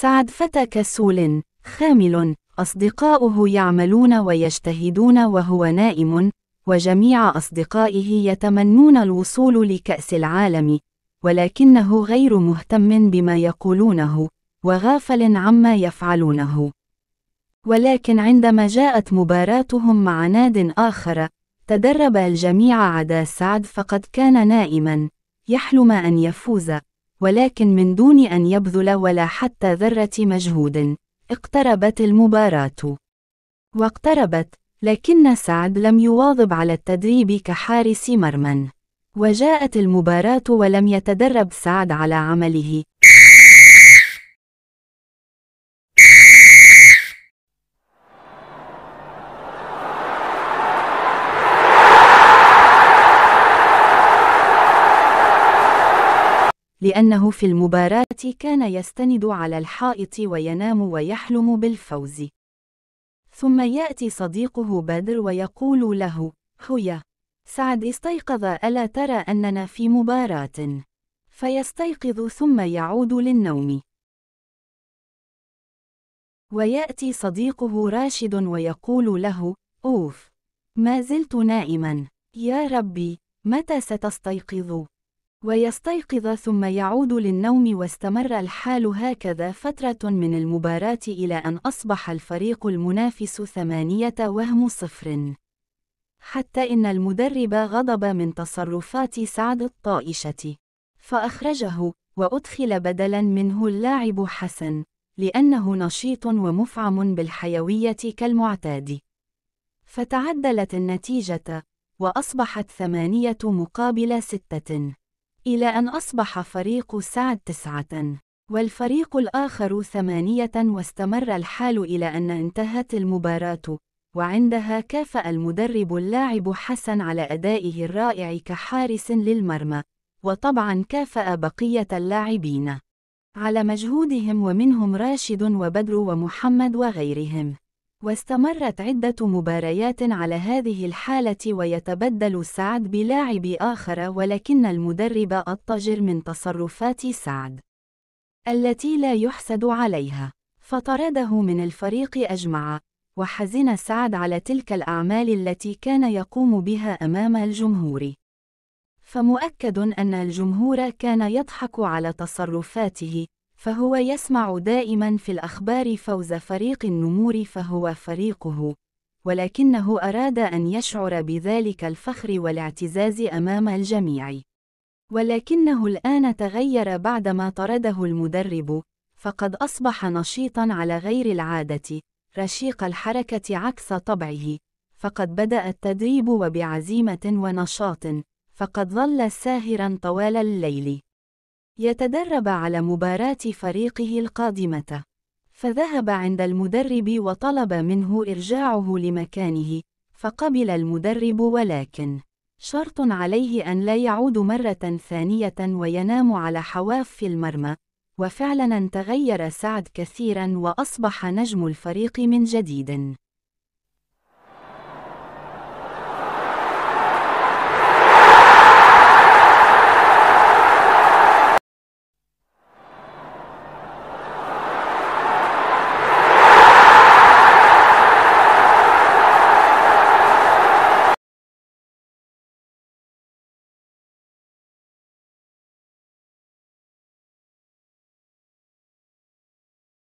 سعد فتى كسول خامل أصدقاؤه يعملون ويجتهدون وهو نائم وجميع أصدقائه يتمنون الوصول لكأس العالم ولكنه غير مهتم بما يقولونه وغافل عما يفعلونه ولكن عندما جاءت مباراتهم مع ناد آخر تدرب الجميع عدا سعد فقد كان نائما يحلم أن يفوز ولكن من دون أن يبذل ولا حتى ذرة مجهود، اقتربت المباراة. واقتربت، لكن سعد لم يواظب على التدريب كحارس مرمى. وجاءت المباراة ولم يتدرب سعد على عمله، لأنه في المباراة كان يستند على الحائط وينام ويحلم بالفوز. ثم يأتي صديقه بدر ويقول له: هيا، سعد استيقظ ألا ترى أننا في مباراة؟ فيستيقظ ثم يعود للنوم. ويأتي صديقه راشد ويقول له: أوف، ما زلت نائما، يا ربي، متى ستستيقظ؟ ويستيقظ ثم يعود للنوم واستمر الحال هكذا فترة من المباراة إلى أن أصبح الفريق المنافس ثمانية وهم صفر حتى إن المدرب غضب من تصرفات سعد الطائشة فأخرجه وأدخل بدلا منه اللاعب حسن لأنه نشيط ومفعم بالحيوية كالمعتاد فتعدلت النتيجة وأصبحت ثمانية مقابل ستة إلى أن أصبح فريق سعد تسعة والفريق الآخر ثمانية واستمر الحال إلى أن انتهت المباراة وعندها كافأ المدرب اللاعب حسن على أدائه الرائع كحارس للمرمى وطبعا كافأ بقية اللاعبين على مجهودهم ومنهم راشد وبدر ومحمد وغيرهم واستمرت عدة مباريات على هذه الحالة ويتبدل سعد بلاعب آخر ولكن المدرب أضطجر من تصرفات سعد التي لا يحسد عليها فطرده من الفريق أجمع وحزن سعد على تلك الأعمال التي كان يقوم بها أمام الجمهور فمؤكد أن الجمهور كان يضحك على تصرفاته فهو يسمع دائما في الأخبار فوز فريق النمور فهو فريقه، ولكنه أراد أن يشعر بذلك الفخر والاعتزاز أمام الجميع. ولكنه الآن تغير بعدما طرده المدرب، فقد أصبح نشيطًا على غير العادة، رشيق الحركة عكس طبعه، فقد بدأ التدريب وبعزيمة ونشاط، فقد ظل ساهرًا طوال الليل. يتدرب على مباراة فريقه القادمة. فذهب عند المدرب وطلب منه إرجاعه لمكانه، فقبل المدرب ولكن شرط عليه أن لا يعود مرة ثانية وينام على حواف في المرمى، وفعلاً تغير سعد كثيراً وأصبح نجم الفريق من جديد.